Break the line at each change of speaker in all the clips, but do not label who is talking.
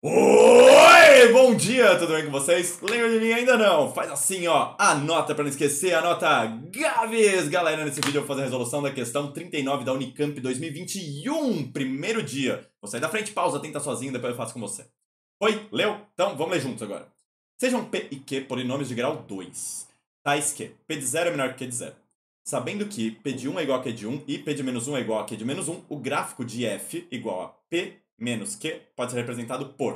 Oi, bom dia, tudo bem com vocês? Lembra de mim ainda não? Faz assim, ó, anota para não esquecer, anota Gaves! Galera, nesse vídeo eu vou fazer a resolução da questão 39 da Unicamp 2021, primeiro dia. Vou sair da frente, pausa, tenta sozinho, depois eu faço com você. Oi, leu? Então, vamos ler juntos agora. Sejam P e Q polinômios de grau 2, tais que P de 0 é menor que Q de 0. Sabendo que P de 1 é igual a Q de 1 e P de menos 1 é igual a Q de menos 1, o gráfico de F igual a P menos que pode ser representado por.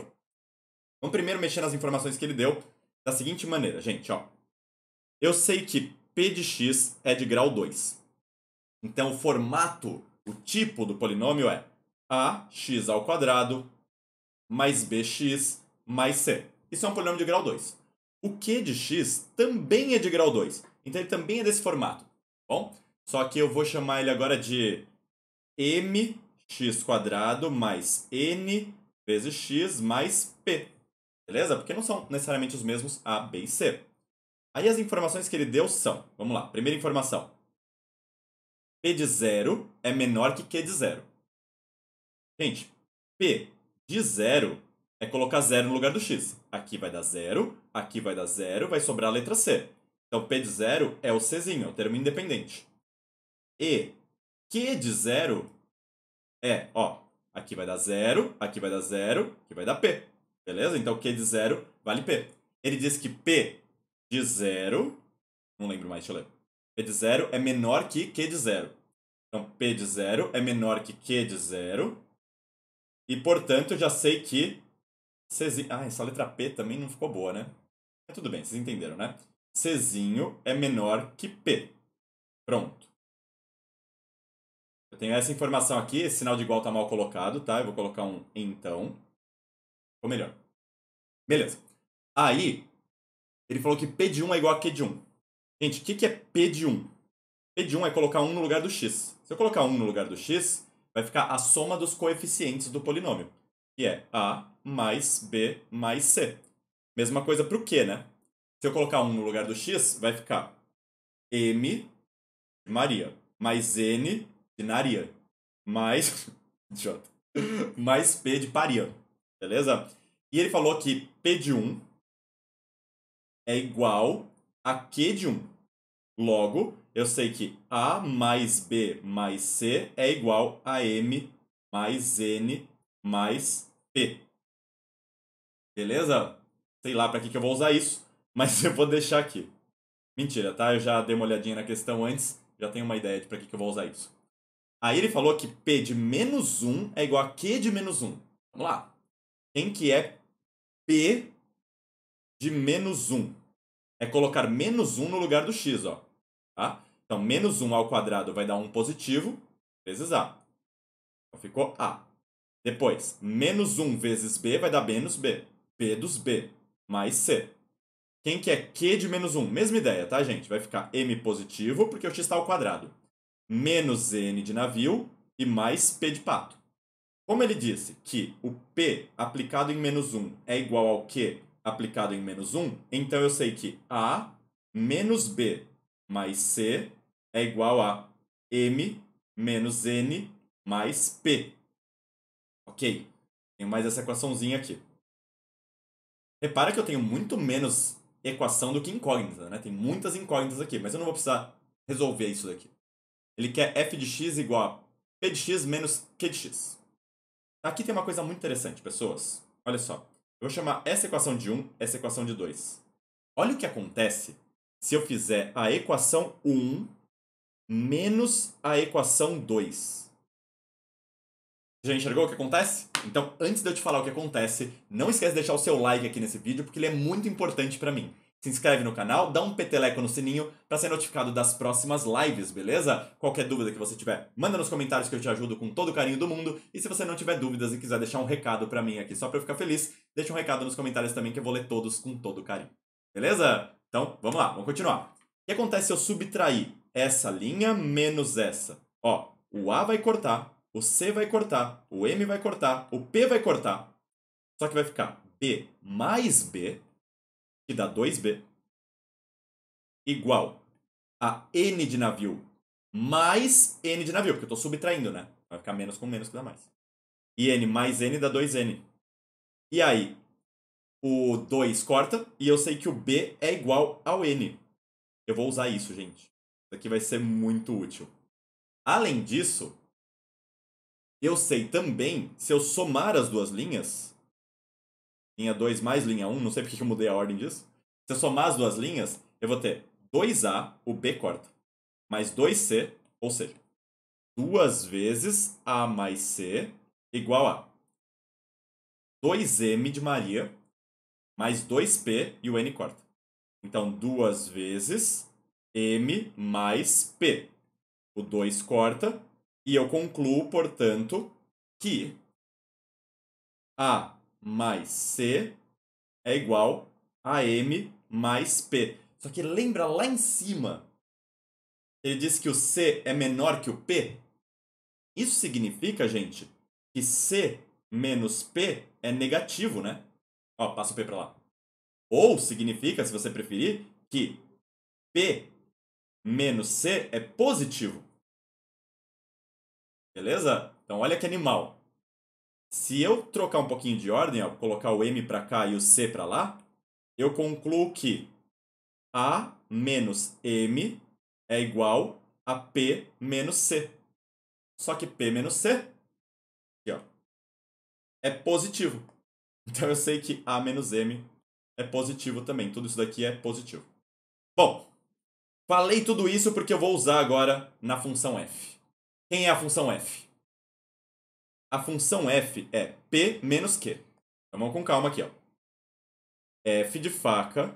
Vamos primeiro mexer nas informações que ele deu da seguinte maneira, gente, ó. Eu sei que P de x é de grau 2. Então, o formato, o tipo do polinômio é ax ao quadrado mais bx mais c. Isso é um polinômio de grau 2. O q de x também é de grau 2. Então, ele também é desse formato. Tá bom, só que eu vou chamar ele agora de m x quadrado mais n vezes x mais p. Beleza? Porque não são necessariamente os mesmos a, b e c.
Aí as informações que ele deu são, vamos lá, primeira informação. p de zero é menor que q de zero. Gente, p de
zero é colocar zero no lugar do x. Aqui vai dar zero, aqui vai dar zero, vai sobrar a letra c. Então p de zero é o czinho, é o termo independente. E q de zero é, ó, aqui vai dar zero aqui vai dar zero aqui vai dar P. Beleza? Então Q de zero vale P. Ele diz que P de zero não lembro mais, deixa eu ler. P de zero é menor que Q de zero Então P de zero é menor que Q de zero E, portanto, eu já sei que... Czinho, ah, essa letra P também não ficou boa, né? Mas tudo bem, vocês entenderam, né? Czinho é menor que P. Pronto.
Eu tenho essa informação aqui, esse sinal de igual está mal colocado, tá? Eu vou colocar um então. Ou melhor. Beleza. Aí, ele falou que P de 1 é igual a Q de 1. Gente, o que, que é P de 1? P de 1 é colocar 1 no lugar do x.
Se eu colocar 1 no lugar do x, vai ficar a soma dos coeficientes do polinômio, que é A mais B mais C. Mesma coisa para o Q, né? Se eu colocar 1 no lugar do x, vai ficar M de Maria mais N binaria. Mais. J, Mais P de paria. Beleza? E ele falou que P de 1 é igual a Q de 1. Logo, eu sei que A mais B mais C é igual a M mais N mais P. Beleza? Sei lá para que, que eu vou usar isso, mas eu vou deixar aqui. Mentira, tá? Eu já dei uma olhadinha na questão antes, já tenho uma ideia de para que, que eu vou usar isso.
Aí ele falou que P de menos 1 é igual a Q de menos 1. Vamos lá. Quem que é P de menos 1?
É colocar menos 1 no lugar do x, ó. Tá? Então, menos 1 ao quadrado vai dar 1 positivo, vezes A. Então, ficou A. Depois, menos 1 vezes B vai dar menos B. P dos B, mais C. Quem que é Q de menos 1? Mesma ideia, tá, gente? Vai ficar M positivo, porque o x está ao quadrado menos N de navio e mais P de pato. Como ele disse que o P aplicado em menos 1 é igual ao Q aplicado em menos 1, então eu sei que A menos B mais C é igual a M menos N mais P. Ok, tenho mais essa equaçãozinha aqui. Repara que eu tenho muito menos equação do que incógnita, né? Tem muitas incógnitas aqui, mas eu não vou precisar resolver isso daqui. Ele quer f de x igual a p de x menos q de x. Aqui tem uma coisa muito interessante, pessoas. Olha só. Eu vou chamar essa equação de 1, essa equação de 2. Olha o que acontece se eu fizer a equação 1 menos a equação 2. Já enxergou o que acontece? Então, antes de eu te falar o que acontece, não esquece de deixar o seu like aqui nesse vídeo, porque ele é muito importante para mim. Se inscreve no canal, dá um peteleco no sininho para ser notificado das próximas lives, beleza? Qualquer dúvida que você tiver, manda nos comentários que eu te ajudo com todo o carinho do mundo. E se você não tiver dúvidas e quiser deixar um recado para mim aqui só para eu ficar feliz, deixa um recado nos comentários também que eu vou ler todos com todo o carinho. Beleza? Então, vamos lá, vamos continuar. O que acontece se eu subtrair essa linha menos essa? Ó, o A vai cortar, o C vai cortar, o M vai cortar, o P vai cortar.
Só que vai ficar B mais B que dá 2b, igual a n de navio mais n
de navio, porque eu estou subtraindo, né? Vai ficar menos com menos que dá mais. E n mais n dá 2n. E aí, o 2 corta, e eu sei que o b é igual ao n. Eu vou usar isso, gente. Isso aqui vai ser muito útil. Além disso, eu sei também, se eu somar as duas linhas, linha 2 mais linha 1, um, não sei porque eu mudei a ordem disso. Se eu somar as duas linhas, eu vou ter 2A, o B corta, mais 2C, ou seja, duas vezes A mais C igual a 2M de Maria mais 2P e o N corta. Então, duas vezes M mais P. O 2 corta e eu concluo, portanto, que A mais C é igual a M mais P. Só que lembra lá em cima, ele disse que o C é menor que o P? Isso significa, gente, que C menos P é negativo, né? Ó, passa o P para lá. Ou significa, se você preferir,
que P menos C é positivo. Beleza? Então olha que animal. Se eu trocar um pouquinho
de ordem, ó, colocar o M para cá e o C para lá, eu concluo que A menos M é igual a P menos C. Só que P menos C aqui, ó, é positivo. Então eu sei que A menos M é positivo também. Tudo isso daqui é positivo. Bom, falei tudo isso porque eu vou usar agora na função f.
Quem é a função f? a função f é p menos q. Então vamos com calma aqui, ó. f de faca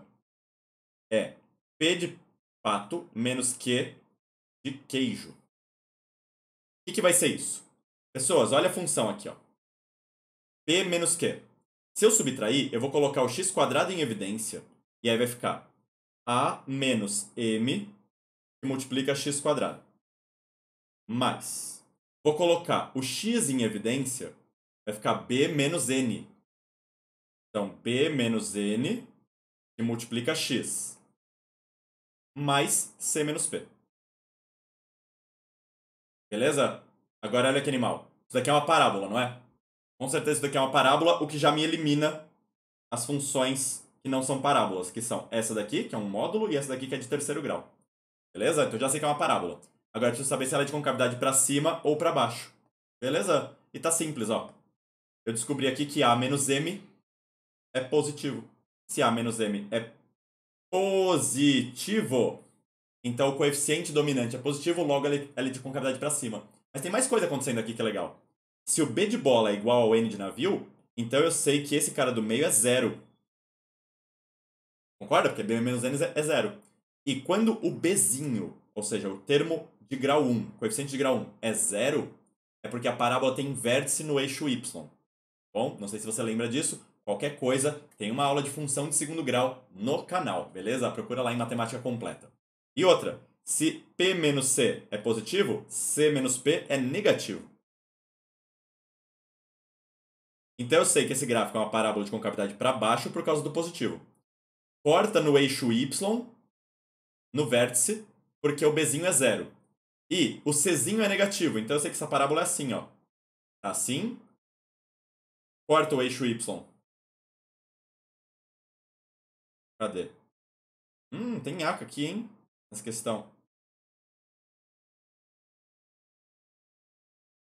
é p de pato menos q de queijo. O que, que vai ser isso? Pessoas, olha a função aqui, ó. p menos
q. Se eu subtrair, eu vou colocar o x quadrado em evidência e aí vai ficar a menos m que multiplica x quadrado mais Vou colocar o x em evidência, vai ficar b menos n.
Então, b menos n, que multiplica x, mais c menos p. Beleza? Agora olha que animal. Isso daqui é uma parábola, não é? Com certeza isso daqui é uma parábola,
o que já me elimina as funções que não são parábolas, que são essa daqui, que é um módulo, e essa daqui que é de terceiro grau. Beleza? Então já sei que é uma parábola. Agora preciso saber se ela é de concavidade para cima ou para baixo. Beleza? E tá simples, ó. Eu descobri aqui que A menos M é positivo. Se A menos M é positivo, então o coeficiente dominante é positivo, logo ele, é de concavidade para cima. Mas tem mais coisa acontecendo aqui que é legal. Se o B de bola é igual ao N de navio, então eu sei que esse cara do meio é zero. Concorda? Porque B menos N é zero. E quando o Bzinho, ou seja, o termo de grau 1, coeficiente de grau 1 é zero, é porque a parábola tem vértice no eixo y. Bom, não sei se você lembra disso. Qualquer coisa, tem uma aula de função de segundo grau no canal, beleza? Procura lá
em matemática completa. E outra, se p menos c é positivo, c menos p é negativo. Então eu sei que esse gráfico é uma parábola de concavidade para baixo por causa do positivo. Corta no eixo y, no vértice, porque o bzinho é zero. E o Czinho é negativo, então eu sei que essa parábola é assim, ó. Assim. Corta o eixo Y. Cadê? Hum, tem aca aqui, hein? Nessa questão.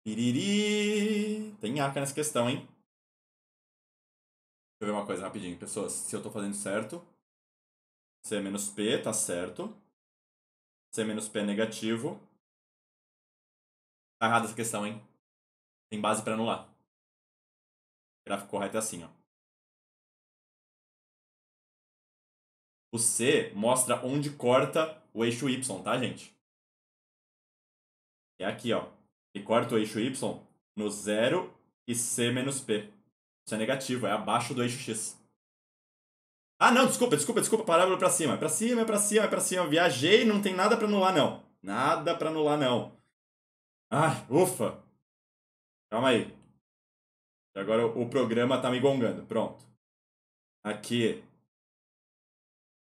Piriri. Tem aca nessa questão, hein? Deixa eu ver uma coisa rapidinho, pessoas. Se eu tô fazendo certo. C menos P, tá certo. C menos P é negativo. Tá errada essa questão, hein? Tem base para anular. O gráfico correto é assim, ó. O C mostra onde corta o eixo Y, tá, gente? É aqui,
ó. E corta o eixo Y no zero e C menos P. Isso é negativo, é abaixo do eixo X. Ah, não, desculpa, desculpa, desculpa, parábola para cima. É para cima, é para cima, é para cima. Viajei, não tem nada para anular, não. Nada para anular, não.
Ai, ah, ufa! Calma aí. Agora o programa tá me gongando. Pronto. Aqui.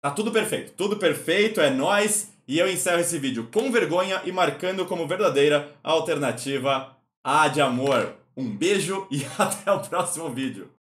Tá tudo perfeito.
Tudo perfeito, é nós E eu encerro esse vídeo com vergonha e marcando como verdadeira
alternativa a de amor. Um beijo e até o próximo vídeo.